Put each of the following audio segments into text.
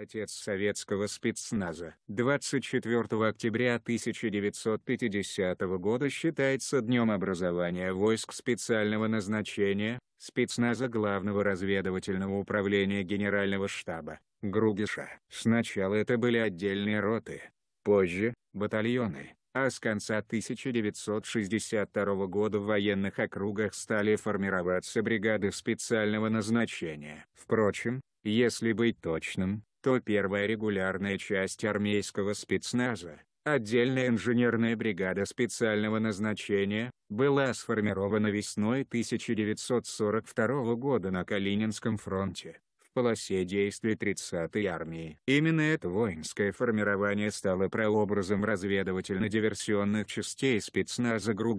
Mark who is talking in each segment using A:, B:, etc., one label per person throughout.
A: Отец советского спецназа. 24 октября 1950 года считается днем образования войск специального назначения, спецназа Главного разведывательного управления Генерального штаба, Гругиша. Сначала это были отдельные роты, позже – батальоны, а с конца 1962 года в военных округах стали формироваться бригады специального назначения. Впрочем, если быть точным, 101 первая регулярная часть армейского спецназа, отдельная инженерная бригада специального назначения, была сформирована весной 1942 года на Калининском фронте, в полосе действий 30-й армии. Именно это воинское формирование стало прообразом разведывательно-диверсионных частей спецназа ГРУ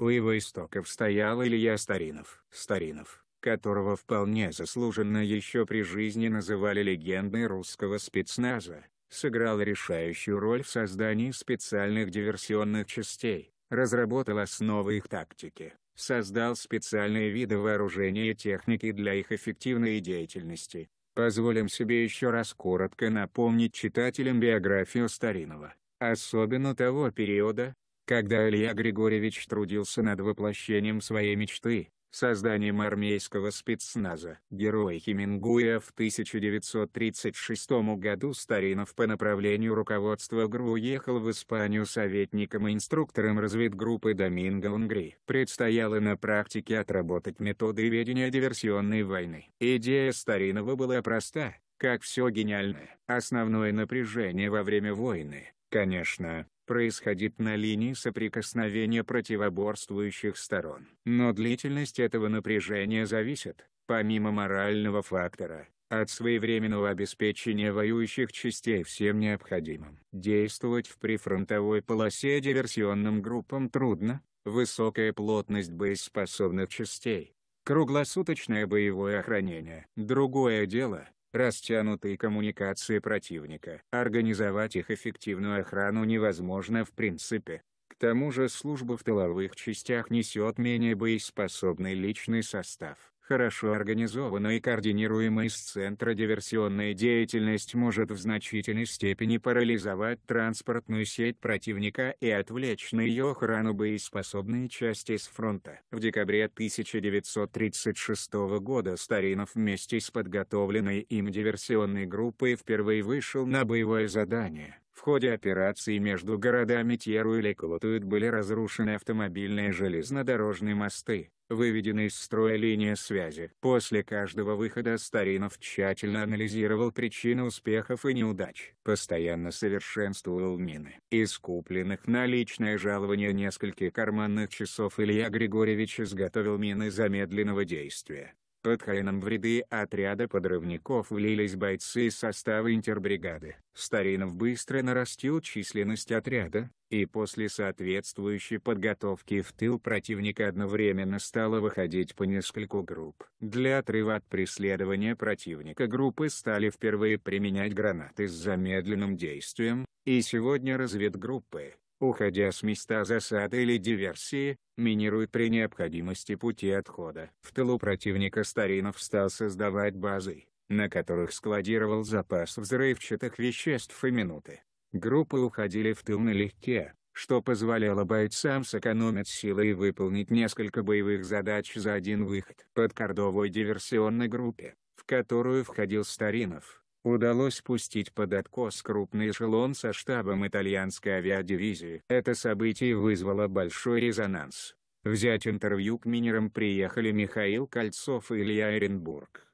A: У его истоков стоял Илья Старинов. Старинов которого вполне заслуженно еще при жизни называли легендой русского спецназа, сыграл решающую роль в создании специальных диверсионных частей, разработал основы их тактики, создал специальные виды вооружения и техники для их эффективной деятельности. Позволим себе еще раз коротко напомнить читателям биографию Старинова, особенно того периода, когда Илья Григорьевич трудился над воплощением своей мечты, созданием армейского спецназа. Герой Хемингуэя в 1936 году Старинов по направлению руководства ГРУ уехал в Испанию советником и инструктором разведгруппы Доминго Унгри. Предстояло на практике отработать методы ведения диверсионной войны. Идея Старинова была проста, как все гениальное. Основное напряжение во время войны, конечно, происходит на линии соприкосновения противоборствующих сторон. Но длительность этого напряжения зависит, помимо морального фактора, от своевременного обеспечения воюющих частей всем необходимым. Действовать в прифронтовой полосе диверсионным группам трудно, высокая плотность боеспособных частей, круглосуточное боевое охранение. Другое дело, растянутые коммуникации противника. Организовать их эффективную охрану невозможно в принципе. К тому же служба в тыловых частях несет менее боеспособный личный состав. Хорошо организованная и координируемая из центра диверсионная деятельность может в значительной степени парализовать транспортную сеть противника и отвлечь на ее охрану боеспособные части с фронта. В декабре 1936 года Старинов вместе с подготовленной им диверсионной группой впервые вышел на боевое задание. В ходе операции между городами Тьеру и Леколотует были разрушены автомобильные железнодорожные мосты, выведена из строя линия связи. После каждого выхода Старинов тщательно анализировал причины успехов и неудач. Постоянно совершенствовал мины. Из купленных на личное жалование нескольких карманных часов Илья Григорьевич изготовил мины замедленного действия. Под Хаином в ряды отряда подрывников влились бойцы из состава интербригады. Старинов быстро нарастил численность отряда, и после соответствующей подготовки в тыл противника одновременно стало выходить по нескольку групп. Для отрыва от преследования противника группы стали впервые применять гранаты с замедленным действием, и сегодня разведгруппы, уходя с места засады или диверсии, минирует при необходимости пути отхода. В тылу противника Старинов стал создавать базы, на которых складировал запас взрывчатых веществ и минуты. Группы уходили в тыл налегке, что позволяло бойцам сэкономить силы и выполнить несколько боевых задач за один выход. Под кордовой диверсионной группе, в которую входил Старинов, удалось пустить под откос крупный эшелон со штабом итальянской авиадивизии. Это событие вызвало большой резонанс. Взять интервью к минерам приехали Михаил Кольцов и Илья Оренбург.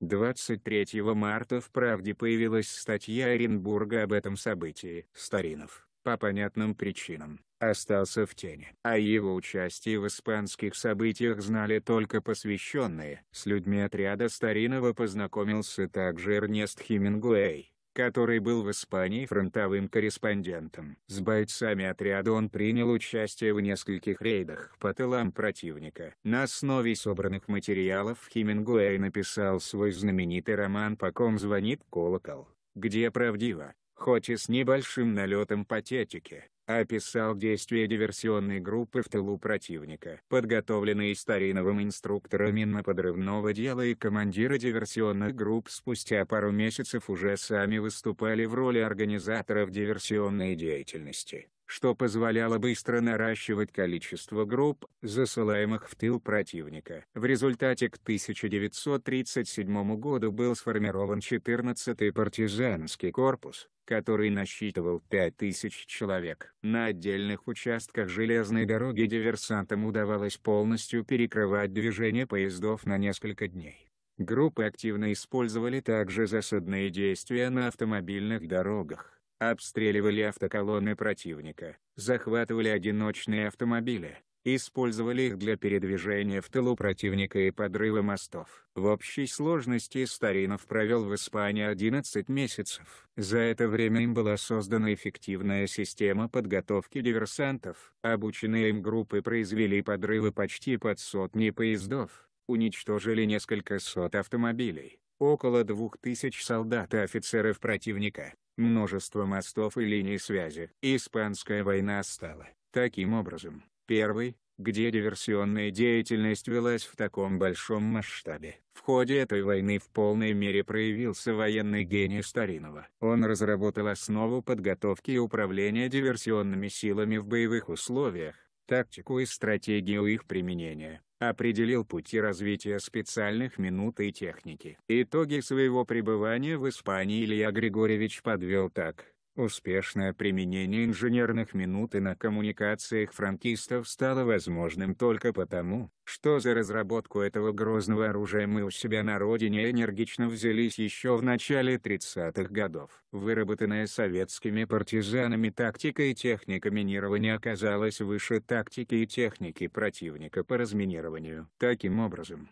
A: 23 марта в «Правде» появилась статья Оренбурга об этом событии. Старинов, по понятным причинам, остался в тени. О а его участии в испанских событиях знали только посвященные. С людьми отряда Старинова познакомился также Эрнест Хемингуэй, который был в Испании фронтовым корреспондентом. С бойцами отряда он принял участие в нескольких рейдах по тылам противника. На основе собранных материалов Хемингуэй написал свой знаменитый роман «По ком звонит колокол», где правдиво, хоть и с небольшим налетом патетики, описал действия диверсионной группы в тылу противника. Подготовленные стариновым инструктором минно-подрывного дела и командиры диверсионных групп спустя пару месяцев уже сами выступали в роли организаторов диверсионной деятельности что позволяло быстро наращивать количество групп, засылаемых в тыл противника. В результате к 1937 году был сформирован 14-й партизанский корпус, который насчитывал 5000 человек. На отдельных участках железной дороги диверсантам удавалось полностью перекрывать движение поездов на несколько дней. Группы активно использовали также засадные действия на автомобильных дорогах. Обстреливали автоколонны противника, захватывали одиночные автомобили, использовали их для передвижения в тылу противника и подрыва мостов. В общей сложности Старинов провел в Испании 11 месяцев. За это время им была создана эффективная система подготовки диверсантов. Обученные им группы произвели подрывы почти под сотни поездов, уничтожили несколько сот автомобилей, около двух тысяч солдат и офицеров противника, множество мостов и линий связи. Испанская война стала, таким образом, первой, где диверсионная деятельность велась в таком большом масштабе. В ходе этой войны в полной мере проявился военный гений Старинова. Он разработал основу подготовки и управления диверсионными силами в боевых условиях, тактику и стратегию их применения, определил пути развития специальных минут и техники. Итоги своего пребывания в Испании Илья Григорьевич подвел так. Успешное применение инженерных минут и на коммуникациях франкистов стало возможным только потому, что за разработку этого грозного оружия мы у себя на родине энергично взялись еще в начале 30-х годов. Выработанная советскими партизанами тактика и техника минирования оказалась выше тактики и техники противника по разминированию. Таким образом,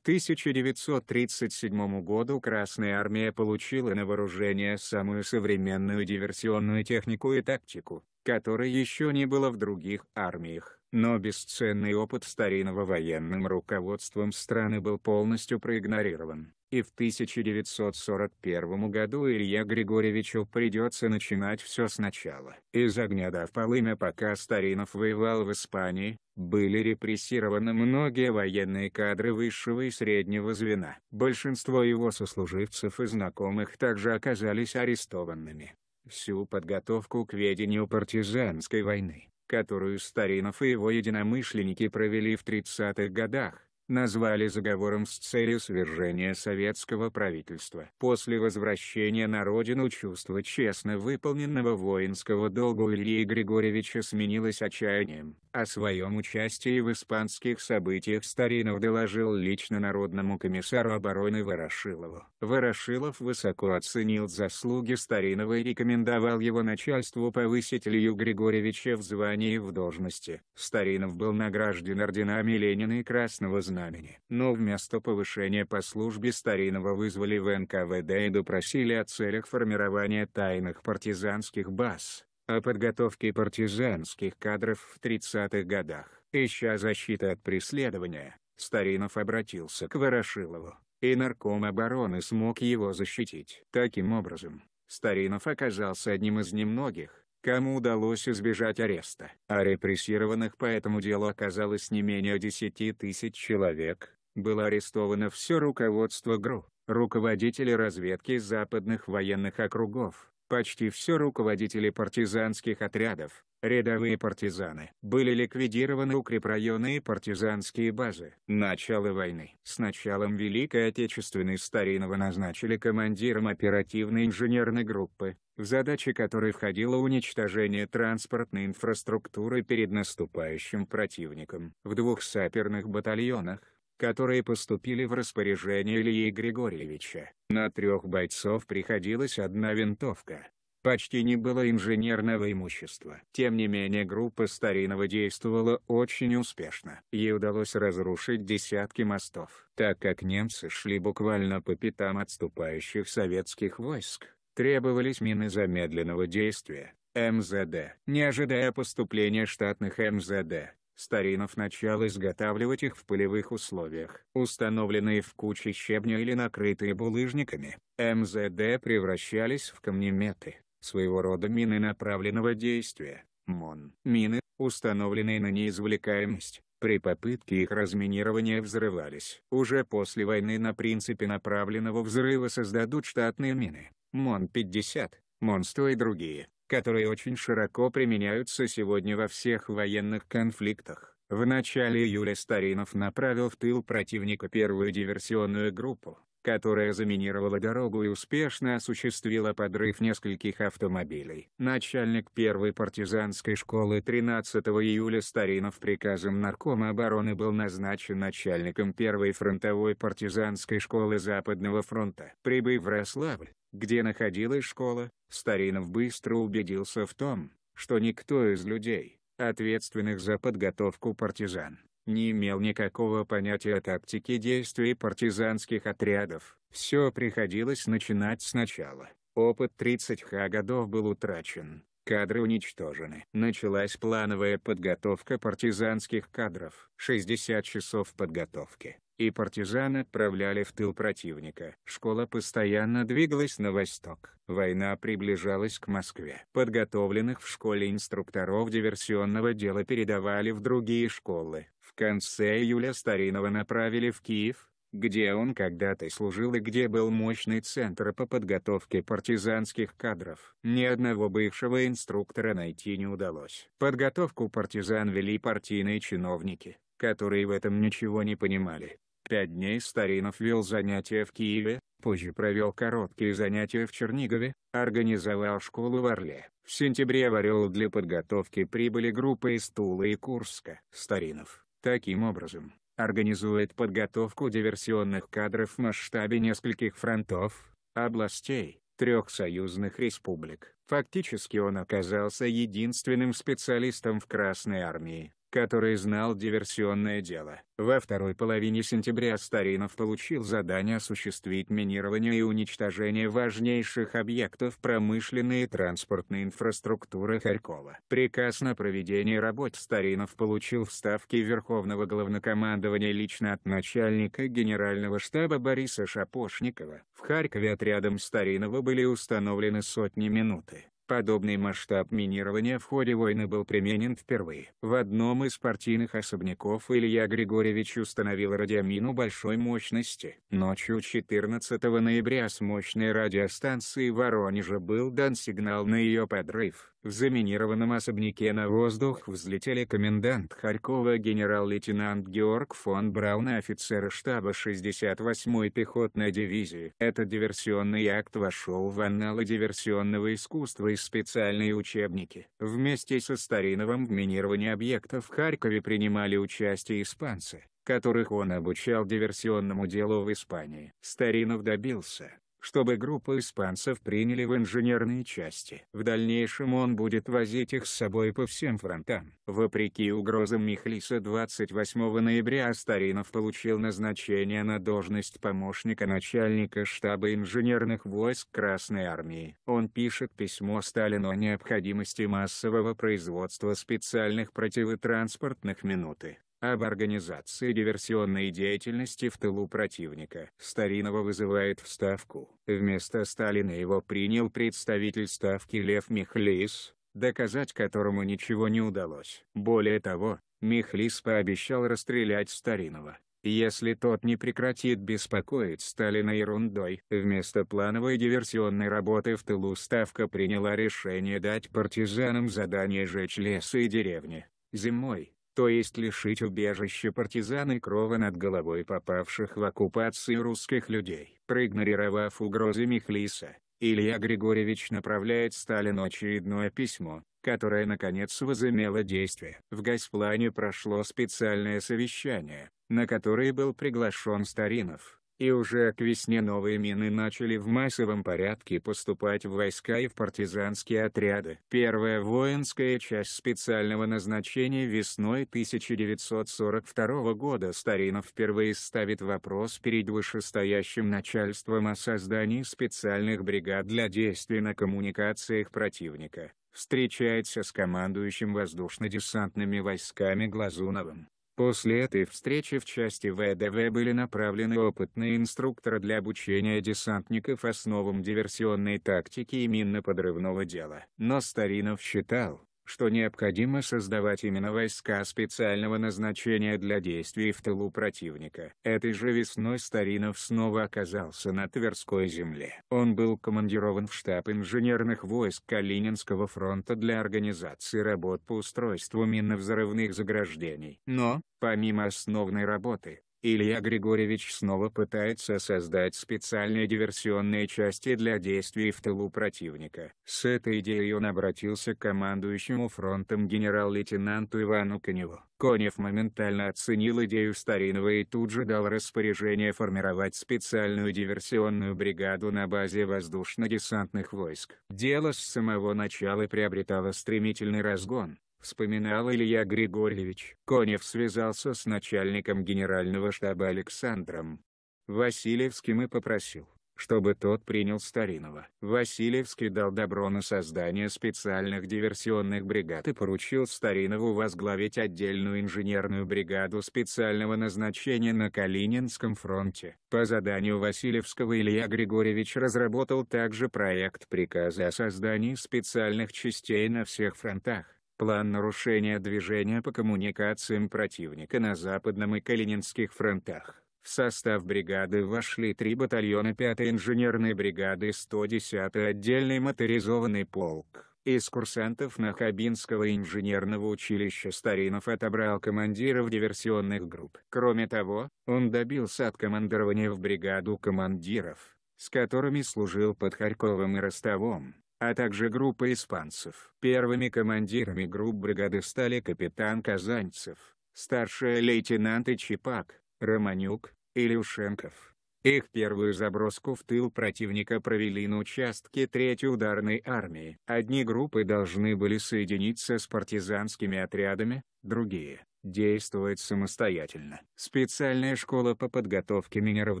A: 1937 году Красная Армия получила на вооружение самую современную диверсионную технику и тактику, которой еще не было в других армиях, но бесценный опыт старинного военным руководством страны был полностью проигнорирован и в 1941 году Илье Григорьевичу придется начинать все сначала. Из огня до в полымя пока Старинов воевал в Испании, были репрессированы многие военные кадры высшего и среднего звена. Большинство его сослуживцев и знакомых также оказались арестованными. Всю подготовку к ведению партизанской войны, которую Старинов и его единомышленники провели в 30-х годах, назвали заговором с целью свержения советского правительства. После возвращения на родину чувство честно выполненного воинского долга Ильи Григорьевича сменилось отчаянием. О своем участии в испанских событиях Старинов доложил лично Народному комиссару обороны Ворошилову. Ворошилов высоко оценил заслуги Старинова и рекомендовал его начальству повысить Илью Григорьевича в звании и в должности. Старинов был награжден орденами Ленина и Красного Знамени. Но вместо повышения по службе Старинова вызвали в НКВД и допросили о целях формирования тайных партизанских баз о подготовке партизанских кадров в 30-х годах. Ища защиты от преследования, Старинов обратился к Ворошилову, и нарком обороны смог его защитить. Таким образом, Старинов оказался одним из немногих, кому удалось избежать ареста. А репрессированных по этому делу оказалось не менее 10 тысяч человек. Было арестовано все руководство ГРУ, руководители разведки западных военных округов, Почти все руководители партизанских отрядов, рядовые партизаны, были ликвидированы укрепрайоны и партизанские базы. Начало войны. С началом Великой Отечественной Старинова назначили командиром оперативной инженерной группы, в задачи которой входило уничтожение транспортной инфраструктуры перед наступающим противником. В двух саперных батальонах, которые поступили в распоряжение Ильи Григорьевича. На трех бойцов приходилась одна винтовка. Почти не было инженерного имущества. Тем не менее группа Старинова действовала очень успешно. Ей удалось разрушить десятки мостов. Так как немцы шли буквально по пятам отступающих советских войск, требовались мины замедленного действия, МЗД. Не ожидая поступления штатных МЗД, старинов начал изготавливать их в полевых условиях. Установленные в куче щебня или накрытые булыжниками, МЗД превращались в камнеметы, своего рода мины направленного действия, МОН. Мины, установленные на неизвлекаемость, при попытке их разминирования взрывались. Уже после войны на принципе направленного взрыва создадут штатные мины, МОН-50, МОН-100 и другие которые очень широко применяются сегодня во всех военных конфликтах. В начале июля Старинов направил в тыл противника первую диверсионную группу, которая заминировала дорогу и успешно осуществила подрыв нескольких автомобилей. Начальник первой партизанской школы 13 июля Старинов приказом Наркома обороны был назначен начальником первой фронтовой партизанской школы Западного фронта. Прибыв в Рославль, где находилась школа, Старинов быстро убедился в том, что никто из людей, ответственных за подготовку партизан, не имел никакого понятия о тактике действий партизанских отрядов. Все приходилось начинать сначала. Опыт 30Х годов был утрачен, кадры уничтожены. Началась плановая подготовка партизанских кадров. 60 часов подготовки и партизан отправляли в тыл противника. Школа постоянно двигалась на восток. Война приближалась к Москве. Подготовленных в школе инструкторов диверсионного дела передавали в другие школы. В конце июля Старинова направили в Киев, где он когда-то служил и где был мощный центр по подготовке партизанских кадров. Ни одного бывшего инструктора найти не удалось. Подготовку партизан вели партийные чиновники, которые в этом ничего не понимали. Пять дней Старинов вел занятия в Киеве, позже провел короткие занятия в Чернигове, организовал школу в Орле. В сентябре в Орел для подготовки прибыли группы из Тулы и Курска. Старинов, таким образом, организует подготовку диверсионных кадров в масштабе нескольких фронтов, областей, трех союзных республик. Фактически он оказался единственным специалистом в Красной Армии, который знал диверсионное дело. Во второй половине сентября Старинов получил задание осуществить минирование и уничтожение важнейших объектов промышленной и транспортной инфраструктуры Харькова. Приказ на проведение работ Старинов получил в Ставке Верховного Главнокомандования лично от начальника Генерального штаба Бориса Шапошникова. В Харькове отрядом Старинова были установлены сотни минуты. Подобный масштаб минирования в ходе войны был применен впервые. В одном из партийных особняков Илья Григорьевич установил радиомину большой мощности. Ночью 14 ноября с мощной радиостанции Воронежа был дан сигнал на ее подрыв. В заминированном особняке на воздух взлетели комендант Харькова генерал-лейтенант Георг фон Браун и штаба 68-й пехотной дивизии. Этот диверсионный акт вошел в анналы диверсионного искусства и появились специальные учебники. Вместе со Стариновым в минировании объектов в Харькове принимали участие испанцы, которых он обучал диверсионному делу в Испании. Старинов добился, чтобы группу испанцев приняли в инженерные части. В дальнейшем он будет возить их с собой по всем фронтам. Вопреки угрозам Михлиса 28 ноября Старинов получил назначение на должность помощника начальника штаба инженерных войск Красной Армии. Он пишет письмо Сталину о необходимости массового производства специальных противотранспортных минуты об организации диверсионной деятельности в тылу противника. Старинова вызывает вставку. Вместо Сталина его принял представитель Ставки Лев Михлис, доказать которому ничего не удалось. Более того, Михлис пообещал расстрелять Старинова, если тот не прекратит беспокоить Сталина ерундой. Вместо плановой диверсионной работы в тылу Ставка приняла решение дать партизанам задание жечь лесы и деревни. Зимой, то есть лишить убежища партизан и крова над головой попавших в оккупацию русских людей. Проигнорировав угрозы Михлиса, Илья Григорьевич направляет Сталину очередное письмо, которое наконец возымело действие. В Госплане прошло специальное совещание, на которое был приглашен Старинов, и уже к весне новые мины начали в массовом порядке поступать в войска и в партизанские отряды. Первая воинская часть специального назначения весной 1942 года Старинов впервые ставит вопрос перед вышестоящим начальством о создании специальных бригад для действий на коммуникациях противника встречается с командующим воздушно-десантными войсками Глазуновым. После этой встречи в части ВДВ были направлены опытные инструкторы для обучения десантников основам диверсионной тактики и минно-подрывного дела. Но Старинов считал, что необходимо создавать именно войска специального назначения для действий в тылу противника. Этой же весной Старинов снова оказался на Тверской земле. Он был командирован в штаб инженерных войск Калининского фронта для организации работ по устройству минно-взрывных заграждений. Но, помимо основной работы, Илья Григорьевич снова пытается создать специальные диверсионные части для действий в тылу противника. С этой идеей он обратился к командующему фронтом генерал-лейтенанту Ивану Коневу. Конев моментально оценил идею Старинова и тут же дал распоряжение формировать специальную диверсионную бригаду на базе воздушно-десантных войск. Дело с самого начала приобретало стремительный разгон вспоминал Илья Григорьевич. Конев связался с начальником генерального штаба Александром Васильевским и попросил, чтобы тот принял Старинова. Васильевский дал добро на создание специальных диверсионных бригад и поручил Старинову возглавить отдельную инженерную бригаду специального назначения на Калининском фронте. По заданию Васильевского Илья Григорьевич разработал также проект приказа о создании специальных частей на всех фронтах План нарушения движения по коммуникациям противника на Западном и Калининских фронтах. В состав бригады вошли три батальона 5-й инженерной бригады 110-й отдельный моторизованный полк. Из курсантов Хабинского инженерного училища Старинов отобрал командиров диверсионных групп. Кроме того, он добился откомандирования в бригаду командиров, с которыми служил под Харьковом и Ростовом а также группа испанцев. Первыми командирами групп бригады стали капитан Казанцев, старшие лейтенанты Чипак, Романюк, Илюшенков, их первую заброску в тыл противника провели на участке Третьей ударной армии. Одни группы должны были соединиться с партизанскими отрядами, другие – действовать самостоятельно. Специальная школа по подготовке минеров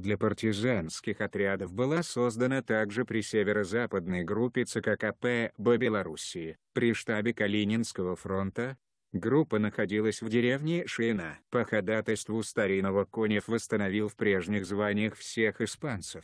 A: для партизанских отрядов была создана также при северо-западной группе ЦККП Белоруссии, при штабе Калининского фронта, Группа находилась в деревне Шина. По ходатайству старинного Конев восстановил в прежних званиях всех испанцев.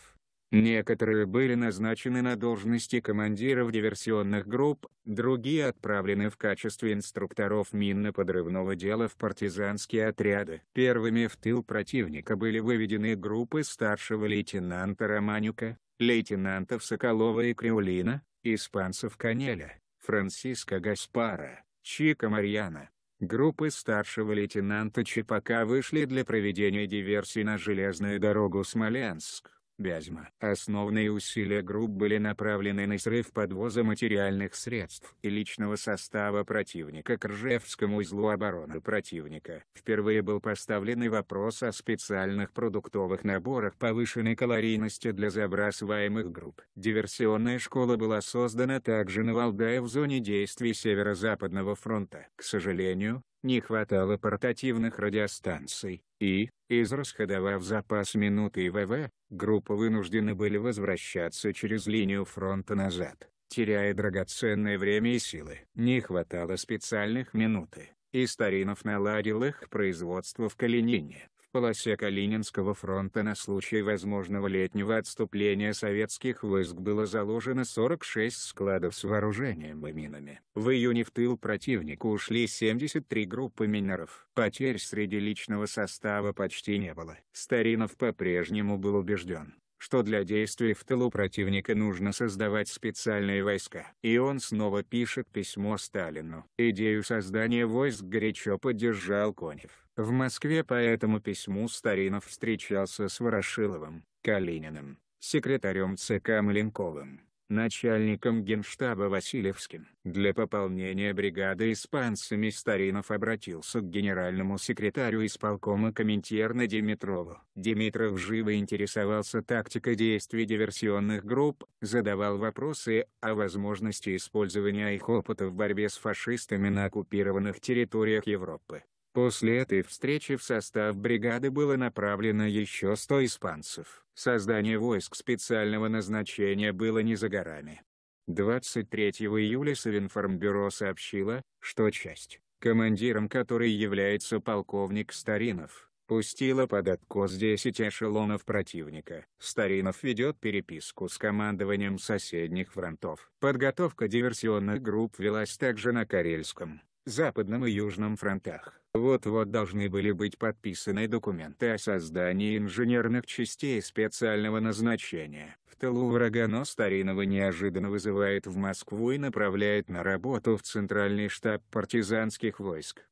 A: Некоторые были назначены на должности командиров диверсионных групп, другие отправлены в качестве инструкторов минно-подрывного дела в партизанские отряды. Первыми в тыл противника были выведены группы старшего лейтенанта Романюка, лейтенантов Соколова и Криулина, испанцев Канеля, Франциска Гаспара, Чика Марьяна, группы старшего лейтенанта Чепака вышли для проведения диверсии на железную дорогу Смоленск. Вязьма. Основные усилия групп были направлены на срыв подвоза материальных средств и личного состава противника к Ржевскому узлу обороны противника. Впервые был поставлен вопрос о специальных продуктовых наборах повышенной калорийности для забрасываемых групп. Диверсионная школа была создана также на Валдае в зоне действий Северо-Западного фронта. К сожалению, не хватало портативных радиостанций, и, израсходовав запас минуты ВВ, группа вынуждены были возвращаться через линию фронта назад, теряя драгоценное время и силы. Не хватало специальных минуты, и Старинов наладил их производство в Калинине полосе Калининского фронта на случай возможного летнего отступления советских войск было заложено 46 складов с вооружением и минами. В июне в тыл противнику ушли 73 группы минеров. Потерь среди личного состава почти не было. Старинов по-прежнему был убежден, что для действий в тылу противника нужно создавать специальные войска. И он снова пишет письмо Сталину. Идею создания войск горячо поддержал Конев. В Москве по этому письму Старинов встречался с Ворошиловым, Калининым, секретарем ЦК Маленковым, начальником генштаба Васильевским. Для пополнения бригады испанцами Старинов обратился к генеральному секретарю исполкома Коминтерна Димитрову. Димитров живо интересовался тактикой действий диверсионных групп, задавал вопросы о возможности использования их опыта в борьбе с фашистами на оккупированных территориях Европы. После этой встречи в состав бригады было направлено еще 100 испанцев. Создание войск специального назначения было не за горами. 23 июля Совинформбюро сообщило, что часть, командиром которой является полковник Старинов, пустила под откос 10 эшелонов противника. Старинов ведет переписку с командованием соседних фронтов. Подготовка диверсионных групп велась также на Карельском, Западном и Южном фронтах. Вот-вот должны были быть подписаны документы о создании инженерных частей специального назначения. В тылу врага но Старинова неожиданно вызывает в Москву и направляет на работу в Центральный штаб партизанских войск.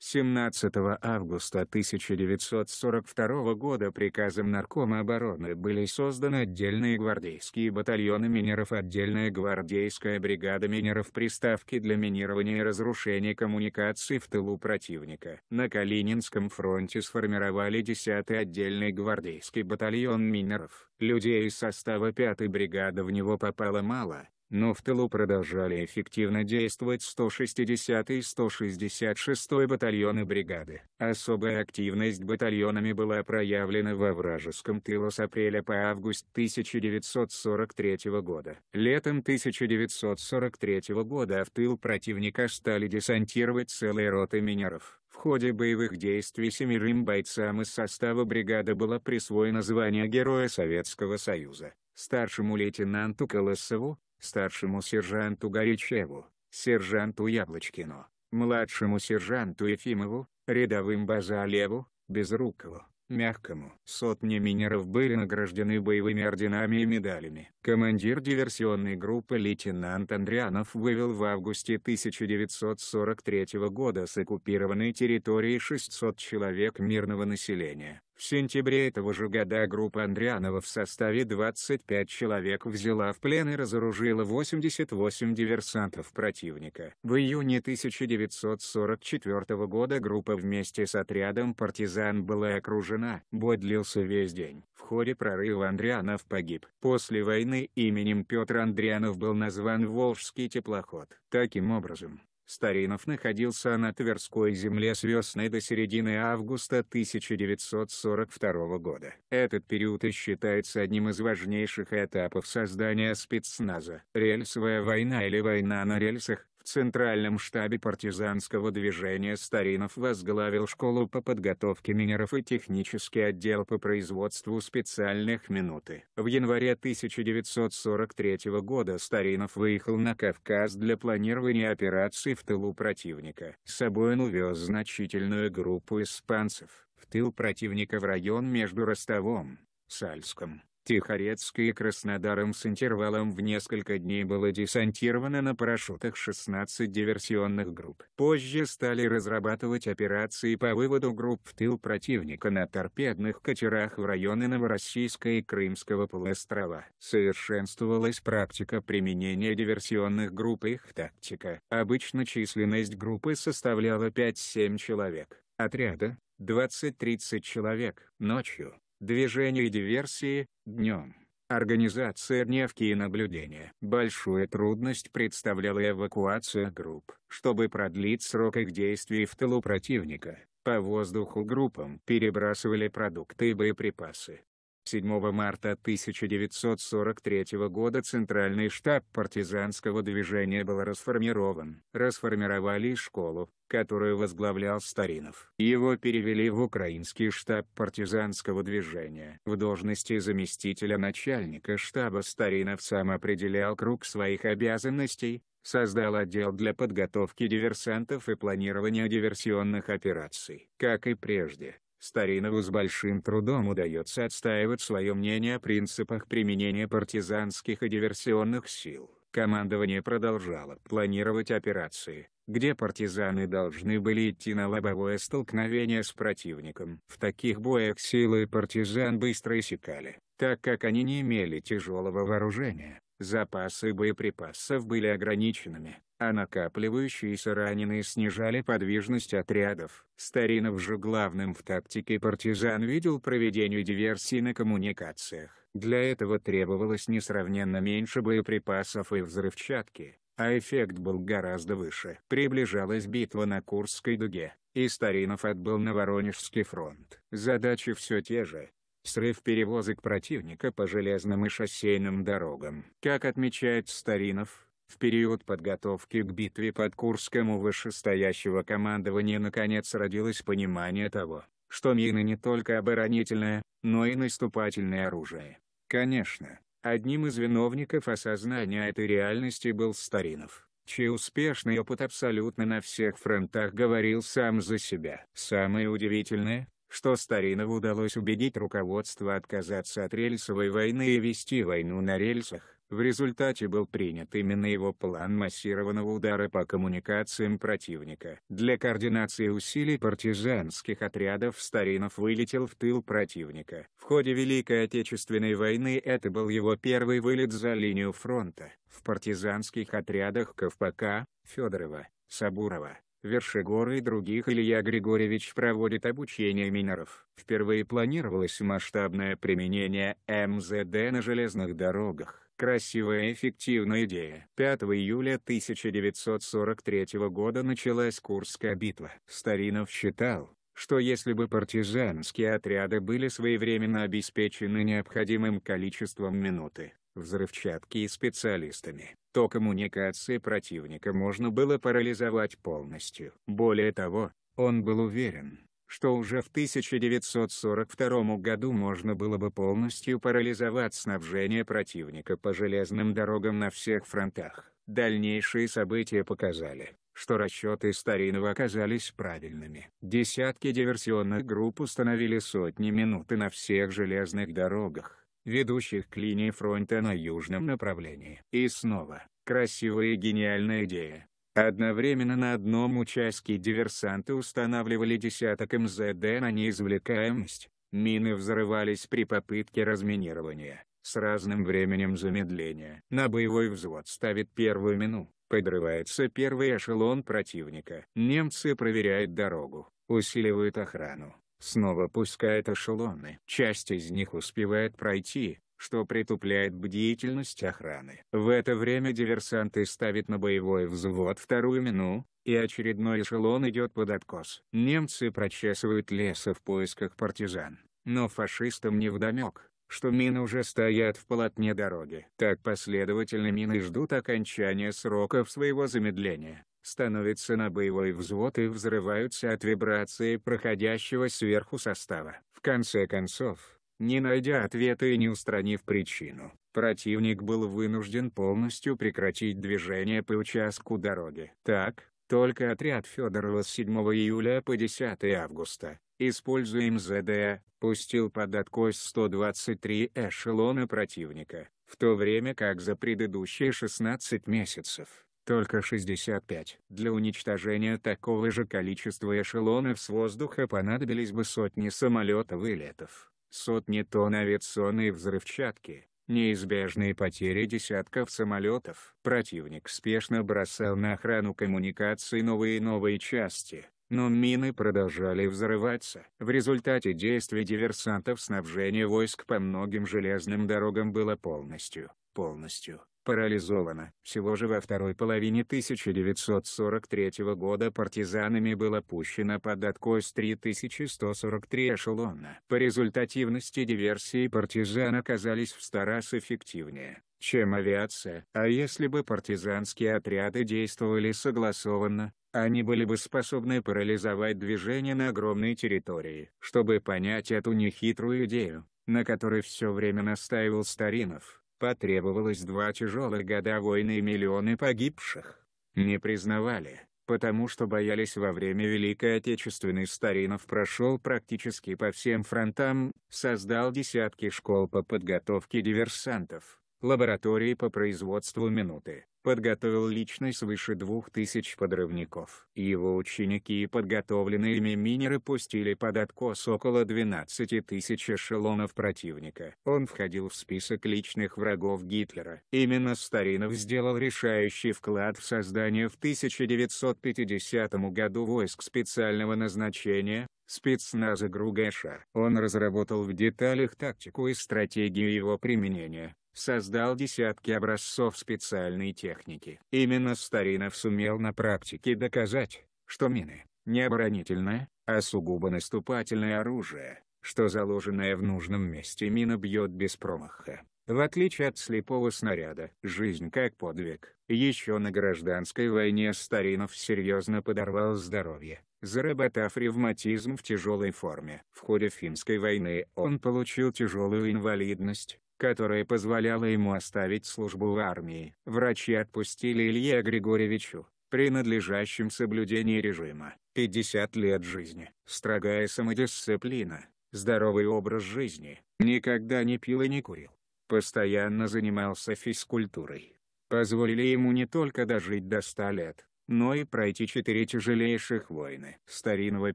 A: 17 августа 1942 года приказом Наркома обороны были созданы отдельные гвардейские батальоны минеров отдельная гвардейская бригада минеров приставки для минирования и разрушения коммуникаций в тылу противника. На Калининском фронте сформировали 10-й отдельный гвардейский батальон минеров. Людей из состава 5-й бригады в него попало мало, но в тылу продолжали эффективно действовать 160 и 166 батальоны бригады. Особая активность батальонами была проявлена во вражеском тылу с апреля по август 1943 года. Летом 1943 года в тыл противника стали десантировать целые роты минеров. В ходе боевых действий семерым бойцам из состава бригады было присвоено звание Героя Советского Союза старшему лейтенанту Колосову, старшему сержанту Горячеву, сержанту Яблочкину, младшему сержанту Ефимову, рядовым Базалеву, Безрукову, Мягкому. Сотни минеров были награждены боевыми орденами и медалями. Командир диверсионной группы лейтенант Андрианов вывел в августе 1943 года с оккупированной территории 600 человек мирного населения. В сентябре этого же года группа Андрианова в составе 25 человек взяла в плен и разоружила 88 диверсантов противника. В июне 1944 года группа вместе с отрядом партизан была окружена. Бой длился весь день. В ходе прорыва Андрианов погиб. После войны именем Петр Андрианов был назван «Волжский теплоход». Таким образом, Старинов находился на Тверской земле с весны до середины августа 1942 года. Этот период и считается одним из важнейших этапов создания спецназа. Рельсовая война или война на рельсах, центральном штабе партизанского движения Старинов возглавил школу по подготовке минеров и технический отдел по производству специальных минуты. В январе 1943 года Старинов выехал на Кавказ для планирования операций в тылу противника. С собой он увез значительную группу испанцев в тыл противника в район между Ростовом, Сальском Тихорецк и Краснодаром с интервалом в несколько дней было десантировано на парашютах 16 диверсионных групп. Позже стали разрабатывать операции по выводу групп в тыл противника на торпедных катерах в районы Новороссийска и Крымского полуострова. Совершенствовалась практика применения диверсионных групп и их тактика. Обычно численность группы составляла 5-7 человек, отряда — 20-30 человек. Ночью, движение диверсии, днем. Организация дневки и наблюдения. Большую трудность представляла эвакуация групп. Чтобы продлить срок их действий в тылу противника, по воздуху группам перебрасывали продукты и боеприпасы. 7 марта 1943 года Центральный штаб партизанского движения был расформирован. Расформировали школу, которую возглавлял Старинов. Его перевели в украинский штаб партизанского движения. В должности заместителя начальника штаба Старинов сам определял круг своих обязанностей, создал отдел для подготовки диверсантов и планирования диверсионных операций. Как и прежде, Старинову с большим трудом удается отстаивать свое мнение о принципах применения партизанских и диверсионных сил. Командование продолжало планировать операции, где партизаны должны были идти на лобовое столкновение с противником. В таких боях силы партизан быстро иссякали, так как они не имели тяжелого вооружения, запасы боеприпасов были ограниченными а накапливающиеся раненые снижали подвижность отрядов. Старинов же главным в тактике партизан видел проведение диверсий на коммуникациях. Для этого требовалось несравненно меньше боеприпасов и взрывчатки, а эффект был гораздо выше. Приближалась битва на Курской дуге, и Старинов отбыл на Воронежский фронт. Задачи все те же, срыв перевозок противника по железным и шоссейным дорогам. Как отмечает Старинов, в период подготовки к битве под Курском у вышестоящего командования наконец родилось понимание того, что мины не только оборонительное, но и наступательное оружие. Конечно, одним из виновников осознания этой реальности был Старинов, чей успешный опыт абсолютно на всех фронтах говорил сам за себя. Самое удивительное, что Старинову удалось убедить руководство отказаться от рельсовой войны и вести войну на рельсах. В результате был принят именно его план массированного удара по коммуникациям противника. Для координации усилий партизанских отрядов Старинов вылетел в тыл противника. В ходе Великой Отечественной войны это был его первый вылет за линию фронта. В партизанских отрядах Ковпака,
B: Федорова,
A: Сабурова, Вершигоры и других Илья Григорьевич проводит обучение минеров. Впервые планировалось масштабное применение МЗД на железных дорогах. Красивая и эффективная идея. 5 июля 1943 года началась Курская битва. Старинов считал, что если бы партизанские отряды были своевременно обеспечены необходимым количеством минуты, взрывчатки и специалистами, то коммуникации противника можно было парализовать полностью. Более того, он был уверен, что уже в 1942 году можно было бы полностью парализовать снабжение противника по железным дорогам на всех фронтах. Дальнейшие события показали, что расчеты Старинова оказались правильными. Десятки диверсионных групп установили сотни минуты на всех железных дорогах, ведущих к линии фронта на южном направлении. И снова, красивая и гениальная идея. Одновременно на одном участке диверсанты устанавливали десяток МЗД на неизвлекаемость. Мины взрывались при попытке разминирования, с разным временем замедления. На боевой взвод ставит первую мину, подрывается первый эшелон противника. Немцы проверяют дорогу, усиливают охрану, снова пускают эшелоны. Часть из них успевает пройти, что притупляет бдительность охраны. В это время диверсанты ставят на боевой взвод вторую мину, и очередной эшелон идет под откос. Немцы прочесывают леса в поисках партизан, но фашистам не вдомек, что мины уже стоят в полотне дороги. Так последовательно мины ждут окончания сроков своего замедления, становятся на боевой взвод и взрываются от вибрации проходящего сверху состава. В конце концов, не найдя ответа и не устранив причину, противник был вынужден полностью прекратить движение по участку дороги. Так, только отряд Федорова с 7 июля по 10 августа, используя МЗД, а, пустил под откос 123 эшелона противника, в то время как за предыдущие 16 месяцев, только 65. Для уничтожения такого же количества эшелонов с воздуха понадобились бы сотни самолетов и летов сотни тонн авиационной взрывчатки, неизбежные потери десятков самолетов. Противник спешно бросал на охрану коммуникации новые и новые части, но мины продолжали взрываться. В результате действий диверсантов снабжение войск по многим железным дорогам было полностью, полностью парализована. Всего же во второй половине 1943 года партизанами было пущено под откос 3143 эшелона. По результативности диверсии партизан оказались в 100 раз эффективнее, чем авиация. А если бы партизанские отряды действовали согласованно, они были бы способны парализовать движение на огромной территории. Чтобы понять эту нехитрую идею, на которой все время настаивал Старинов, Потребовалось два тяжелых года войны и миллионы погибших. Не признавали, потому что боялись во время Великой Отечественной Старинов прошел практически по всем фронтам, создал десятки школ по подготовке диверсантов, лаборатории по производству «Минуты», подготовил лично свыше двух тысяч подрывников. Его ученики и подготовленные ими минеры пустили под откос около 12 тысяч эшелонов противника. Он входил в список личных врагов Гитлера. Именно Старинов сделал решающий вклад в создание в 1950 году войск специального назначения, спецназа ГРУ ГШ. Он разработал в деталях тактику и стратегию его применения, создал десятки образцов специальной техники. Именно Старинов сумел на практике доказать, что мины — не оборонительное, а сугубо наступательное оружие, что заложенное в нужном месте мина бьет без промаха. В отличие от слепого снаряда, жизнь как подвиг. Еще на гражданской войне Старинов серьезно подорвал здоровье, заработав ревматизм в тяжелой форме. В ходе финской войны он получил тяжелую инвалидность, которое позволяло ему оставить службу в армии. Врачи отпустили Илье Григорьевичу, при надлежащем соблюдении режима, 50 лет жизни. Строгая самодисциплина, здоровый образ жизни, никогда не пил и не курил. Постоянно занимался физкультурой. Позволили ему не только дожить до 100 лет, но и пройти четыре тяжелейших войны. Старинова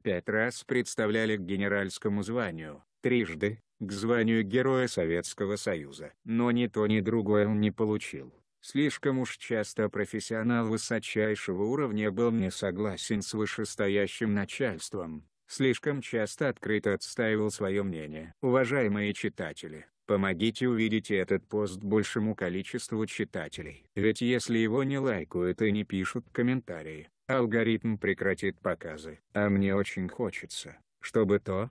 A: пять раз представляли к генеральскому званию, трижды, к званию Героя Советского Союза. Но ни то, ни другое он не получил. Слишком уж часто профессионал высочайшего уровня был не согласен с вышестоящим начальством, слишком часто открыто отстаивал свое мнение. Уважаемые читатели, помогите увидеть этот пост большему количеству читателей. Ведь если его не лайкают и не пишут комментарии, алгоритм прекратит показы. А мне очень хочется, чтобы то,